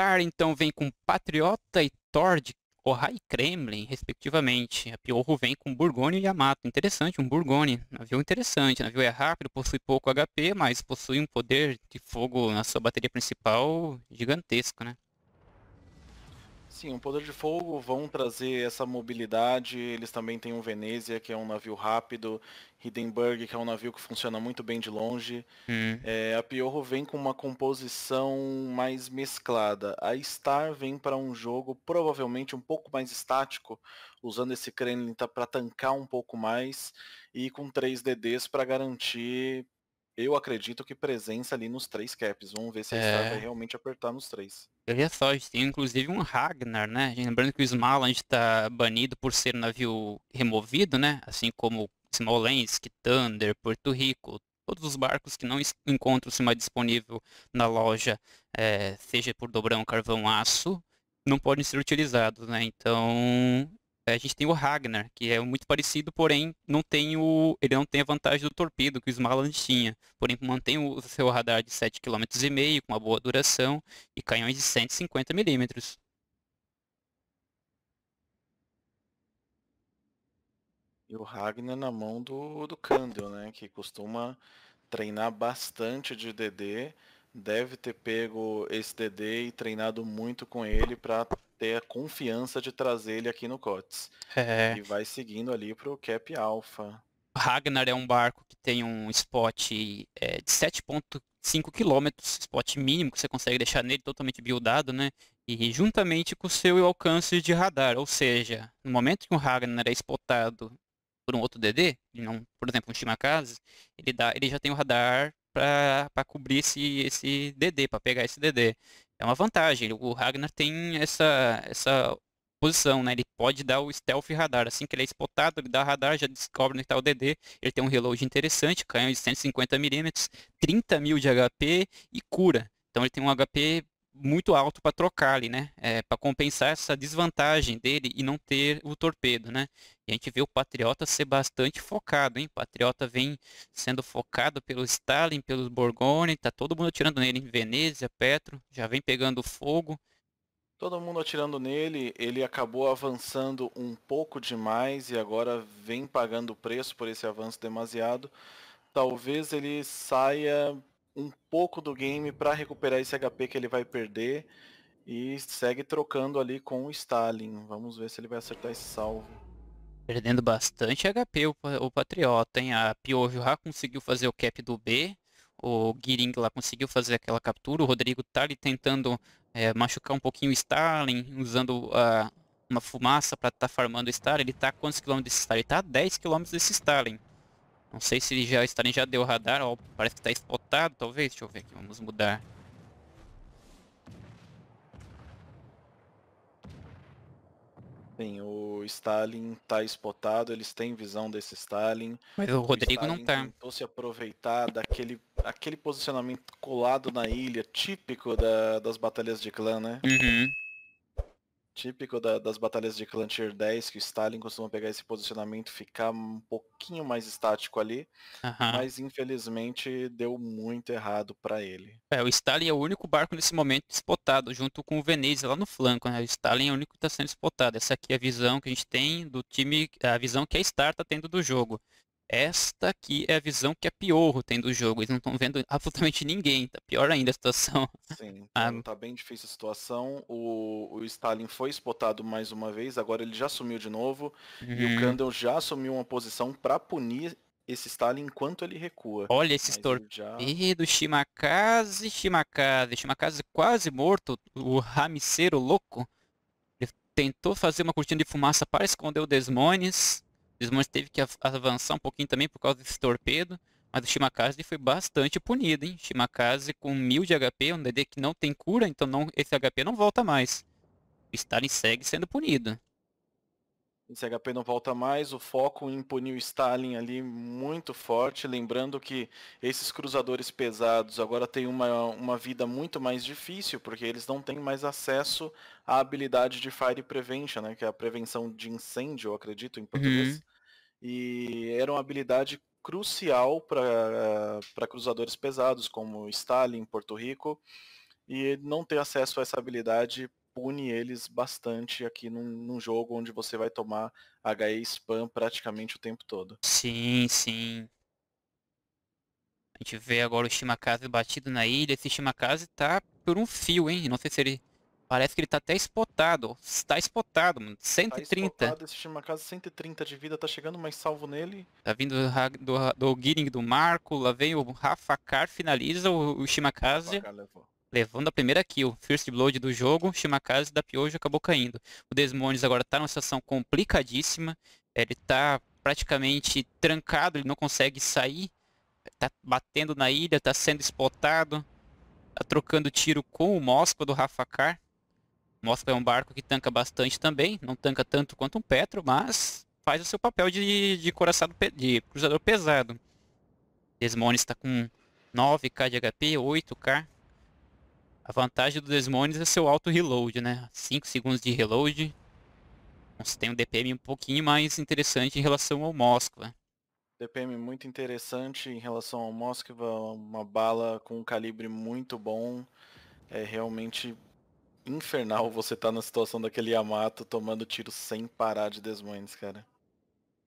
Star então vem com Patriota e Thor de Ohai e Kremlin, respectivamente. A Piorro vem com Burgone e Yamato. Interessante, um Burgone. Navio interessante. Navio é rápido, possui pouco HP, mas possui um poder de fogo na sua bateria principal gigantesco, né? Sim, o Poder de Fogo vão trazer essa mobilidade. Eles também têm o Venezia, que é um navio rápido, Hindenburg, que é um navio que funciona muito bem de longe. Hum. É, a Piorro vem com uma composição mais mesclada. A Star vem para um jogo provavelmente um pouco mais estático, usando esse Kremlin para tancar um pouco mais e com 3 DDs para garantir eu acredito que presença ali nos três caps. Vamos ver se a é. Star vai realmente apertar nos três. Olha só, a gente tem inclusive um Ragnar, né? Lembrando que o Smaland está banido por ser navio removido, né? Assim como Smolensk, Thunder, Porto Rico, todos os barcos que não encontram-se mais disponível na loja, é, seja por dobrão, carvão, aço, não podem ser utilizados, né? Então a gente tem o Ragnar, que é muito parecido, porém não tem o, ele não tem a vantagem do torpedo que o Smaland tinha. Porém, mantém o seu radar de 7,5 km, com uma boa duração, e canhões de 150 mm. E o Ragnar na mão do, do Candle, né? Que costuma treinar bastante de DD. Deve ter pego esse DD e treinado muito com ele para ter a confiança de trazer ele aqui no Cotes É. E vai seguindo ali pro Cap Alpha. Ragnar é um barco que tem um spot é, de 7.5 km, spot mínimo que você consegue deixar nele totalmente buildado, né? E juntamente com o seu alcance de radar, ou seja, no momento que o Ragnar é spotado por um outro DD, não, por exemplo, um Shimakaze, ele, dá, ele já tem o radar para cobrir esse, esse DD, para pegar esse DD é uma vantagem. O Ragnar tem essa, essa posição, né? Ele pode dar o stealth radar. Assim que ele é spotado, ele dá radar, já descobre onde está o DD. Ele tem um reload interessante, canhão de 150mm, 30 mil de HP e cura. Então ele tem um HP muito alto para trocar ali, né? É, para compensar essa desvantagem dele e não ter o torpedo, né? E a gente vê o Patriota ser bastante focado, hein? O Patriota vem sendo focado pelo Stalin, pelos Borgoni, tá todo mundo atirando nele em Veneza, Petro, já vem pegando fogo. Todo mundo atirando nele, ele acabou avançando um pouco demais e agora vem pagando o preço por esse avanço demasiado. Talvez ele saia um pouco do game para recuperar esse HP que ele vai perder e segue trocando ali com o Stalin. Vamos ver se ele vai acertar esse salvo. Perdendo bastante HP o, o Patriota, hein? A Piojo já conseguiu fazer o cap do B, o Giring lá conseguiu fazer aquela captura, o Rodrigo tá ali tentando é, machucar um pouquinho o Stalin, usando uh, uma fumaça para estar tá farmando o Stalin. Ele tá a quantos quilômetros desse Stalin? Ele tá a 10 quilômetros desse Stalin. Não sei se ele já, Stalin já deu radar, ó, parece que tá spotado, talvez. Deixa eu ver aqui, vamos mudar. Sim, o Stalin tá spotado, eles têm visão desse Stalin. Mas o Rodrigo o não tá. tentou se aproveitar daquele aquele posicionamento colado na ilha, típico da, das batalhas de clã, né? Uhum. Típico da, das batalhas de clã tier 10, que o Stalin costuma pegar esse posicionamento, ficar um pouquinho mais estático ali, mas infelizmente deu muito errado para ele. É, o Stalin é o único barco nesse momento disputado, junto com o Venezia lá no flanco, né? O Stalin é o único que está sendo disputado. Essa aqui é a visão que a gente tem do time, a visão que a Star está tendo do jogo esta aqui é a visão que a Piorro tem do jogo. Eles não estão vendo absolutamente ninguém. Tá pior ainda a situação. Sim, então ah, tá bem difícil a situação. O, o, Stalin foi spotado mais uma vez, agora ele já sumiu de novo. E o uhum. Kandel já assumiu uma posição para punir esse Stalin enquanto ele recua. Olha esse torpedos, já... Shimakaze, Shimakaze. Shimakaze quase morto, o ramiceiro louco. Ele tentou fazer uma cortina de fumaça para esconder o Desmones Desmond teve que avançar um pouquinho também por causa desse torpedo. Mas o Shimakaze foi bastante punido, hein? Shimakaze com 1000 de HP, um DD que não tem cura, então não, esse HP não volta mais. O Stalin segue sendo punido. Esse HP não volta mais, o foco em punir o Stalin ali muito forte, lembrando que esses cruzadores pesados agora têm uma, uma vida muito mais difícil, porque eles não têm mais acesso à habilidade de Fire Prevention, né, que é a prevenção de incêndio, acredito, em uhum. português. Uhum e era uma habilidade crucial para eh, cruzadores pesados como Stalin, Porto Rico, e não ter acesso a essa habilidade pune eles bastante aqui num, num jogo onde você vai tomar HE spam praticamente o tempo todo. Sim, sim. A gente vê agora o Shimakaze batido na ilha. Esse Shimakaze tá por um fio, hein? Não sei se ele Parece que ele tá até espotado. Tá espotado, mano. 130. Tá espotado, esse Shimakasa 130 de vida, tá chegando mais salvo nele. Tá vindo do, do, do Giring do Marco, lá vem o Rafa Car, finaliza o, o Shimakase. Levando a primeira kill. First Blood do jogo, Shimakase da Piojo acabou caindo. O desmones agora tá numa situação complicadíssima. Ele tá praticamente trancado, ele não consegue sair. Tá batendo na ilha, tá sendo espotado. Tá trocando tiro com o Mosca do Rafa Car. Mostra é um barco que tanca bastante também, não tanca tanto quanto um Petro, mas faz o seu papel de, de, coraçado, de cruzador pesado. Desmones está com 9k de HP, 8k. A vantagem do Desmones é seu alto reload, né? 5 segundos de reload. Você tem um DPM um pouquinho mais interessante em relação ao Moskva. DPM muito interessante em relação ao Moskva, uma bala com um calibre muito bom. É realmente infernal você tá na situação daquele Yamato tomando tiro sem parar de Desmondes cara.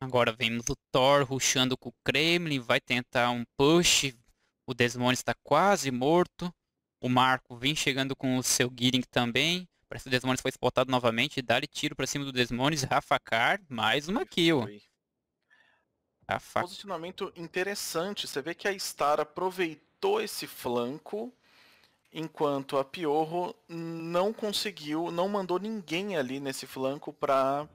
Agora vemos o Thor ruxando com o Kremlin, vai tentar um push, o Desmond está quase morto. O Marco vem chegando com o seu Gearing também. Parece que o Desmones foi spotado novamente. Dá-lhe tiro para cima do Desmones. Rafa Car, mais uma kill. Rafa... Posicionamento interessante. Você vê que a Star aproveitou esse flanco enquanto a Piorro não conseguiu, não mandou ninguém ali nesse flanco para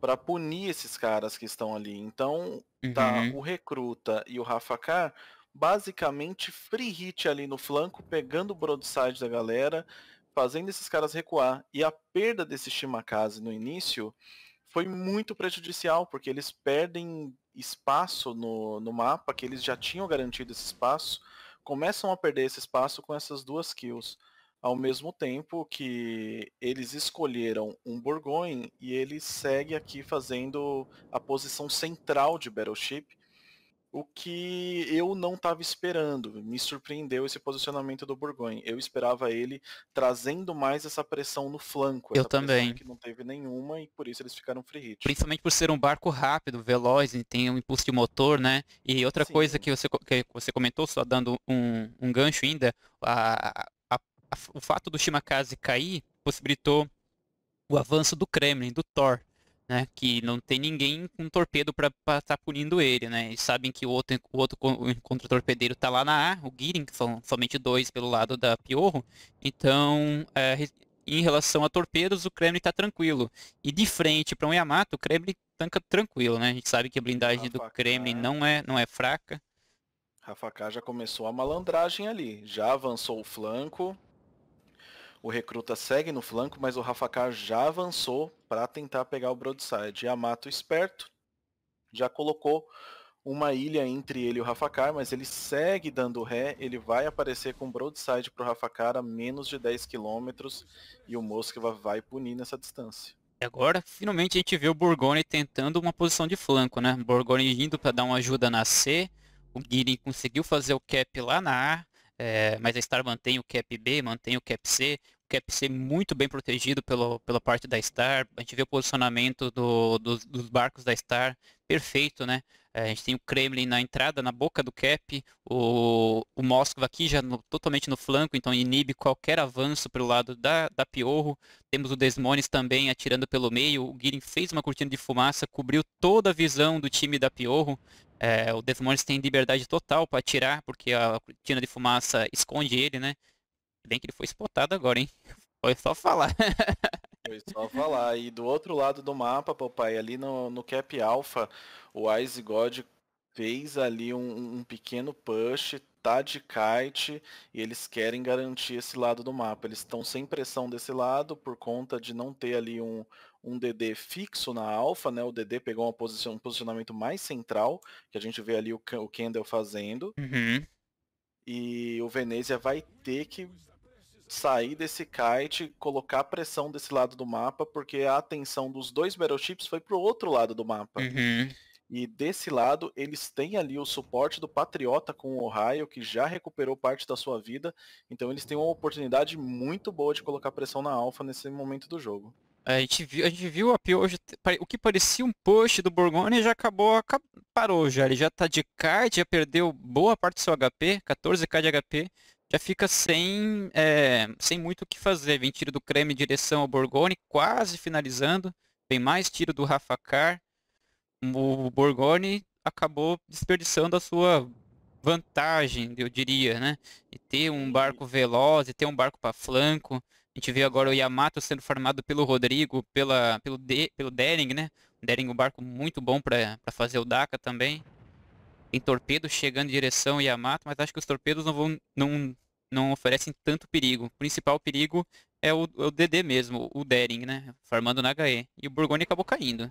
para punir esses caras que estão ali. Então, tá uhum. tá o recruta e o Rafa K basicamente free hit ali no flanco, pegando o broadside da galera, fazendo esses caras recuar. E a perda desse Shimakaze no início foi muito prejudicial, porque eles perdem espaço no, no mapa, que eles já tinham garantido esse espaço começam a perder esse espaço com essas duas kills. Ao mesmo tempo que eles escolheram um Borgonha e ele segue aqui fazendo a posição central de Battleship, o que eu não estava esperando. Me surpreendeu esse posicionamento do Burgoyne. Eu esperava ele trazendo mais essa pressão no flanco. eu também. Que não teve nenhuma e por isso eles ficaram free hit. Principalmente por ser um barco rápido, veloz, e tem um impulso de motor, né? E outra Sim. coisa que você, que você comentou, só dando um, um gancho ainda, a, a, a, o fato do Shimakaze cair possibilitou o avanço do Kremlin, do Thor né? Que não tem ninguém com torpedo para estar tá punindo ele, né? E sabem que o outro, o outro contra-torpedeiro tá lá na A, o Girin, que são somente dois pelo lado da Piorro. Então, é, em relação a torpedos, o Kremlin tá tranquilo. E de frente para um Yamato, o Kremlin tanca tranquilo, né? A gente sabe que a blindagem Rafa do Kremlin K... não é, não é fraca. Rafa K já começou a malandragem ali. Já avançou o flanco, o recruta segue no flanco, mas o Rafakar já avançou para tentar pegar o broadside. e a mato esperto já colocou uma ilha entre ele e o Rafakar, mas ele segue dando ré, ele vai aparecer com broadside pro Rafakar a menos de 10 km e o Moskva vai punir nessa distância. E agora, finalmente, a gente vê o Borgoni tentando uma posição de flanco, né? Borgoni indo para dar uma ajuda na C, o Guirin conseguiu fazer o cap lá na A, é, mas a Star mantém o cap B, mantém o cap C, Cap é ser muito bem protegido pelo, pela parte da Star. A gente vê o posicionamento do, dos, dos, barcos da Star perfeito, né? É, a gente tem o Kremlin na entrada, na boca do cap, o, o Moskva aqui já no, totalmente no flanco, então inibe qualquer avanço pelo lado da, da Piorro. Temos o Desmones também atirando pelo meio. O Guirin fez uma cortina de fumaça, cobriu toda a visão do time da Piorro. É, o Desmones tem liberdade total para atirar, porque a cortina de fumaça esconde ele, né? bem que ele foi spotado agora, hein? Foi só falar. Foi só falar. E do outro lado do mapa, papai, ali no, no Cap Alpha, o Ice God fez ali um, um pequeno push, tá de kite, e eles querem garantir esse lado do mapa. Eles estão sem pressão desse lado por conta de não ter ali um, um DD fixo na alfa, né? O DD pegou posição, um posicionamento mais central, que a gente vê ali o, o Kendall fazendo. Uhum. E o Venezia vai ter que sair desse kite, colocar pressão desse lado do mapa, porque a atenção dos dois battleships foi pro outro lado do mapa. Uhum. E desse lado, eles têm ali o suporte do Patriota com o Ohio, que já recuperou parte da sua vida. Então eles têm uma oportunidade muito boa de colocar pressão na Alpha nesse momento do jogo. É, a gente viu, a gente viu a Piojo, o que parecia um push do Borgoni já acabou, parou já. Ele já tá de kart, já perdeu boa parte do seu HP, 14k de HP já fica sem, é, sem muito o que fazer. Vem tiro do Creme em direção ao Borgoni, quase finalizando. Vem mais tiro do Rafa Car. O Borgoni acabou desperdiçando a sua vantagem, eu diria, né? E ter um barco veloz, e ter um barco para flanco. A gente vê agora o Yamato sendo formado pelo Rodrigo, pela, pelo, De, pelo Dering, né? Dering, um barco muito bom para fazer o Daka também. Tem torpedo chegando em direção ao Yamato, mas acho que os torpedos não vão, não, não oferecem tanto perigo. O principal perigo é o, é o DD mesmo, o Dering, né? Farmando na HE. E o Burgoni acabou caindo.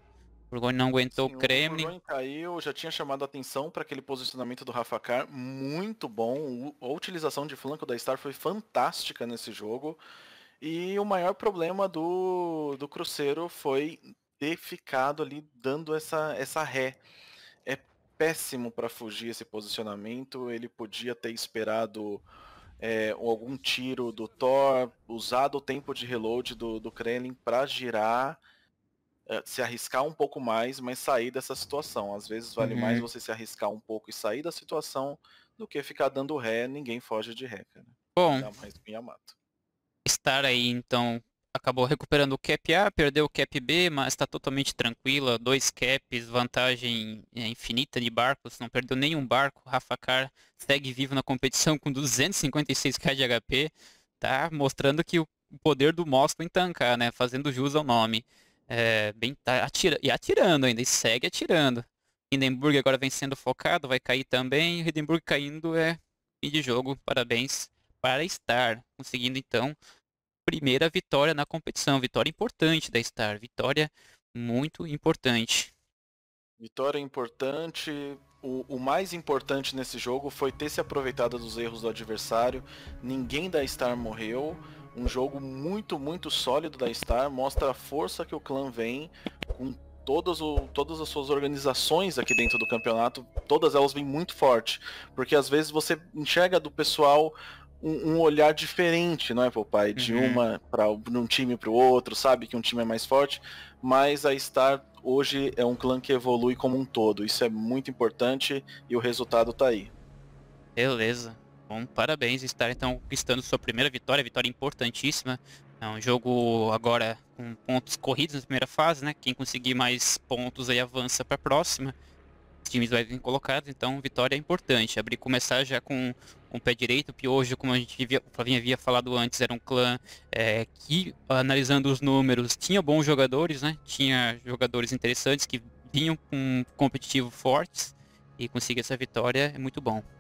O Burgoni não aguentou Sim, o Kremlin. O Burgoni caiu, já tinha chamado a atenção para aquele posicionamento do Rafakar, muito bom. A utilização de flanco da Star foi fantástica nesse jogo. E o maior problema do, do Cruzeiro foi ter ficado ali dando essa, essa ré. É péssimo para fugir esse posicionamento, ele podia ter esperado é, algum tiro do Thor, usado o tempo de reload do, do Kremlin para girar, é, se arriscar um pouco mais, mas sair dessa situação. Às vezes vale uhum. mais você se arriscar um pouco e sair da situação do que ficar dando ré, ninguém foge de ré, cara. Bom. Não, mas Estar aí, então, acabou recuperando o cap A, perdeu o cap B, mas está totalmente tranquila. Dois caps, vantagem é, infinita de barcos, não perdeu nenhum barco. Rafa Car segue vivo na competição com 256k de HP, tá mostrando que o poder do Mosco em tancar, né? Fazendo jus ao nome. É, bem, tá atira e atirando ainda, e segue atirando. Hindenburg agora vem sendo focado, vai cair também. Hindenburg caindo é fim de jogo, parabéns para estar conseguindo então primeira vitória na competição. Vitória importante da Star, vitória muito importante. Vitória importante. O, o, mais importante nesse jogo foi ter se aproveitado dos erros do adversário. Ninguém da Star morreu. Um jogo muito, muito sólido da Star. Mostra a força que o clã vem com todas, o, todas as suas organizações aqui dentro do campeonato. Todas elas vêm muito forte. Porque às vezes você enxerga do pessoal um, um olhar diferente, não é, Popeye? De uhum. uma para um time para o outro, sabe que um time é mais forte, mas a Star hoje é um clã que evolui como um todo. Isso é muito importante e o resultado tá aí. Beleza. Bom, parabéns Star, então conquistando sua primeira vitória, vitória importantíssima. É um jogo agora com pontos corridos na primeira fase, né? Quem conseguir mais pontos aí avança para a próxima. Os times vai vir colocados, então vitória é importante. Abrir começar já com com o pé direito. O Piojo, como a gente via, havia falado antes, era um clã é, que, analisando os números, tinha bons jogadores, né? Tinha jogadores interessantes que vinham com um competitivo fortes e conseguir essa vitória é muito bom.